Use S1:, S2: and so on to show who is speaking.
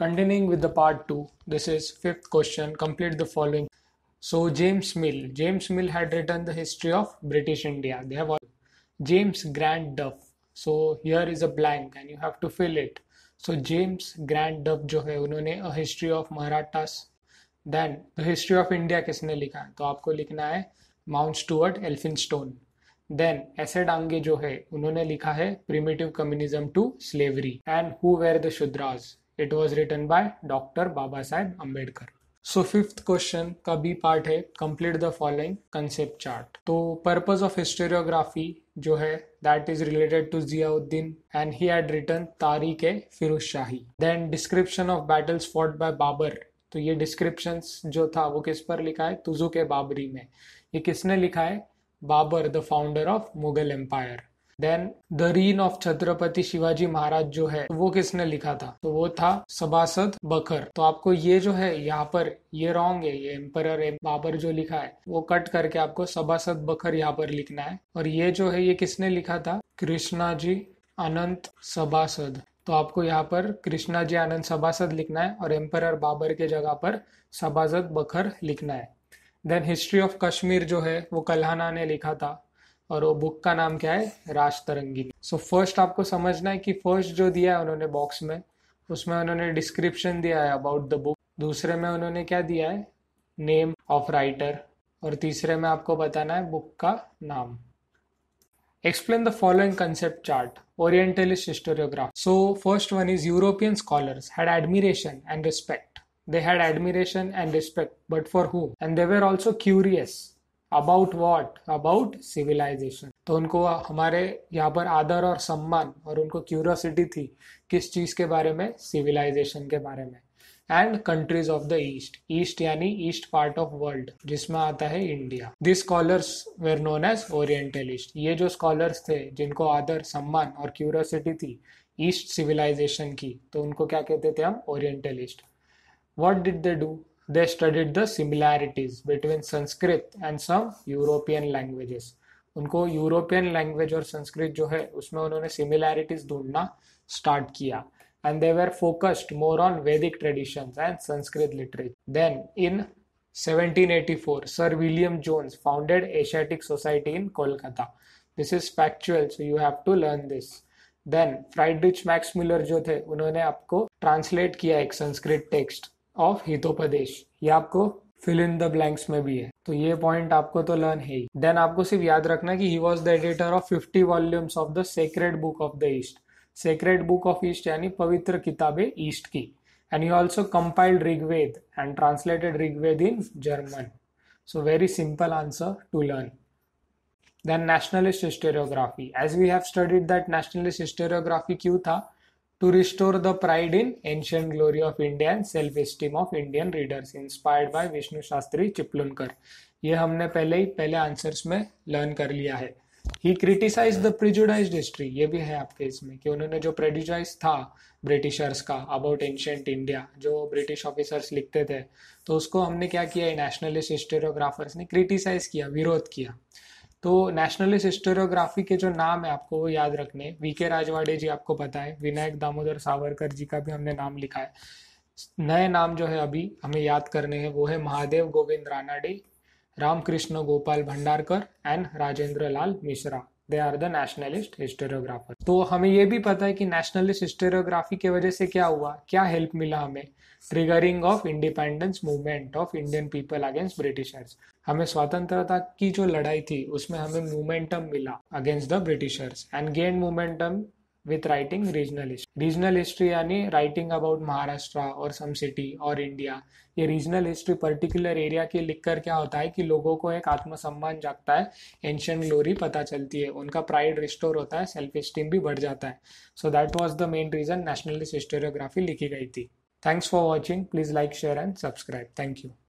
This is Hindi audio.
S1: Continuing with the part 2, this is fifth question. Complete the following. So James Mill, James Mill had written the history of British India. They have all James Grant Duff. So here is a blank and you have to fill it. So James Grant Duff जो है उन्होंने a history of Marathas, then the history of India किसने लिखा है तो आपको लिखना है माउंट स्टूअर्ट एल्फिनस्टोन देन ऐसे डांगे जो है उन्होंने लिखा है primitive communism to slavery and who were the Shudras it was written by doctor Baba Saheb Ambedkar so fifth question का बी पार्ट है complete the following concept chart तो पर्पज ऑफ हिस्टोरियोग्राफी जो है that is related to Ziauddin and he had written Tarikh e Firoz Shahi then description of battles fought by Babur तो ये डिस्क्रिप्शन जो था वो किस पर लिखा है तुजुक बाबरी e में ये किसने लिखा है Babur the founder of Mughal empire then the reign of Chhatrapati Shivaji Maharaj जो है वो किसने लिखा था तो वो था सभासद बकर तो आपको ये जो है यहाँ पर ये रॉन्ग है ये एम्पर बाबर जो लिखा है वो कट करके आपको सभासद बकर यहाँ पर लिखना है और ये जो है ये किसने लिखा था कृष्णा जी अनंत सभासद तो आपको यहाँ पर कृष्णा जी आनंद सभासद लिखना है और एम्पर बाबर के जगह पर सभासद बखर लिखना है देन हिस्ट्री ऑफ कश्मीर जो है वो कल्हाना ने लिखा था और वो बुक का नाम क्या है राज तरंगी सो so, फर्स्ट आपको समझना है कि फर्स्ट जो दिया है उन्होंने बॉक्स में उसमें उन्होंने डिस्क्रिप्शन दिया है अबाउट द बुक दूसरे में उन्होंने क्या दिया है नेम ऑफ राइटर और तीसरे में आपको बताना है बुक का नाम explain the following concept chart orientalist historiograph so first one is European scholars had admiration and respect they had admiration and respect but for who and they were also curious about what about civilisation तो उनको हमारे यहाँ पर आदर और सम्मान और उनको क्यूरोसिटी थी किस चीज़ के बारे में सिविलाइजेशन के बारे में and countries of the east east यानी ईस्ट पार्ट ऑफ वर्ल्ड जिसमें आता है India this scholars were known as orientalist ये जो स्कॉलर्स थे जिनको आदर सम्मान और क्यूरोसिटी थी ईस्ट सिविलाइजेशन की तो उनको क्या कहते थे हम orientalist what did they do they studied the similarities between Sanskrit and some European languages उनको यूरोपियन लैंग्वेज और संस्कृत जो है उसमें उन्होंने सिमिलैरिटीज ढूंढना स्टार्ट किया and they were focused more on Vedic traditions and Sanskrit literature. Then, in 1784, Sir William Jones founded Asiatic Society in Kolkata. This is factual, so you have to learn this. Then, Friedrich Max Müller जो थे उन्होंने आपको ट्रांसलेट किया एक संस्कृत टेक्स्ट ऑफ हितोपदेश ये आपको फिल इन द ब्लैंक्स में भी है तो ये पॉइंट आपको तो लर्न है ही देन आपको सिर्फ याद रखना कि he was the editor of fifty volumes of the sacred book of the east sacred book of east यानी पवित्र किताबें ईस्ट की and you also compiled Rigveda and translated Rigveda in German so very simple answer to learn then nationalist historiography as we have studied that nationalist historiography क्यों था to restore the pride in ancient glory of India and self-esteem of Indian readers inspired by Vishnu Shastri Chiplunkar. ये हमने पहले ही पहले आंसर्स में लर्न कर लिया है he criticise the prejudice history ये भी है आपके इसमें कि उन्होंने जो प्रेजुडाइज था ब्रिटिशर्स का अबाउट एंशंट इंडिया जो ब्रिटिश ऑफिसर्स लिखते थे तो उसको हमने क्या किया नेशनलिस्ट हिस्टोरियोग्राफर्स ने क्रिटिसाइज किया विरोध किया तो नेशनलिस्ट हिस्टोरियोग्राफी के जो नाम है आपको वो याद रखने वी के राजवाड़े जी आपको पता है विनायक दामोदर सावरकर जी का भी हमने नाम लिखा है नए नाम जो है अभी हमें याद करने हैं वो है Mahadev Govind Ranade Ramkrishna Gopal Bhandarkar and Rajendra Lal Mishra they are the nationalist historiographer तो हमें ये भी पता है कि नेशनलिस्ट हिस्टोरियोग्राफी की वजह से क्या हुआ क्या हेल्प मिला हमें triggering of independence movement of Indian people against Britishers हमें स्वतंत्रता की जो लड़ाई थी उसमें हमें मोमेंटम मिला against the Britishers and gain momentum with writing regional history regional history यानी राइटिंग अबाउट महाराष्ट्र और सम सिटी और इंडिया ये रीजनल हिस्ट्री पर्टिकुलर एरिया के लिख कर क्या होता है कि लोगों को एक आत्मसम्मान जागता है एंशियन ग्लोरी पता चलती है उनका प्राइड रिस्टोर होता है सेल्फ स्टीम भी बढ़ जाता है so that was the main reason nationalist historiography लिखी गई थी thanks for watching please like share and subscribe thank you